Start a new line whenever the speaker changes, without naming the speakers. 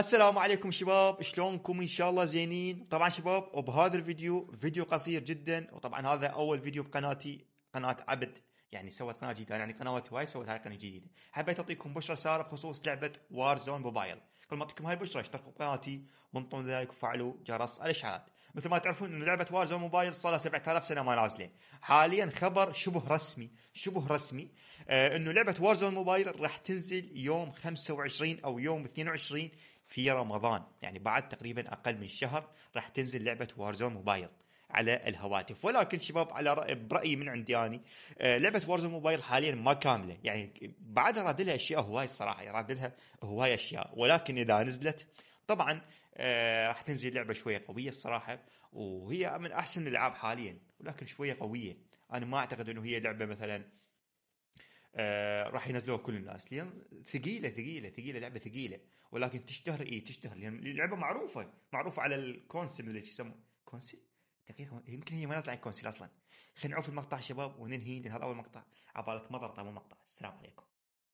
السلام عليكم شباب شلونكم ان شاء الله زينين طبعا شباب وبهذا الفيديو فيديو قصير جدا وطبعا هذا اول فيديو بقناتي قناه عبد يعني سوت قناه جديده يعني قنوات هواي سوت هاي قناه جديده حبيت اعطيكم بشره ساره بخصوص لعبه وار زون موبايل قبل ما اعطيكم هاي البشره اشتركوا بقناتي وانطوا لايك وفعلوا جرس الاشعارات مثل ما تعرفون انه لعبه وار زون موبايل صار لها 7000 سنه ما نازله حاليا خبر شبه رسمي شبه رسمي آه انه لعبه وار زون موبايل راح تنزل يوم 25 او يوم 22 في رمضان يعني بعد تقريبا اقل من شهر راح تنزل لعبه وارزون موبايل على الهواتف ولكن شباب على رأي برايي من عندي يعني آه، لعبه وارزون موبايل حاليا ما كامله يعني بعد راد لها اشياء هواي الصراحه يعني راد لها هواي اشياء ولكن اذا نزلت طبعا آه، راح تنزل لعبه شويه قويه الصراحه وهي من احسن الالعاب حاليا ولكن شويه قويه انا ما اعتقد انه هي لعبه مثلا آه، راح ينزلوها كل الناس لان ثقيله ثقيله ثقيله لعبه ثقيله ولكن تشتهر اي تشتهر لان اللعبه معروفه معروفه على الكونسل اللي يسمونه كونسل دقيقه يمكن هي ما نازله على الكونسل اصلا خلينا نعوف المقطع شباب وننهي لان هذا اول مقطع عبالك مطر طال مو مقطع السلام عليكم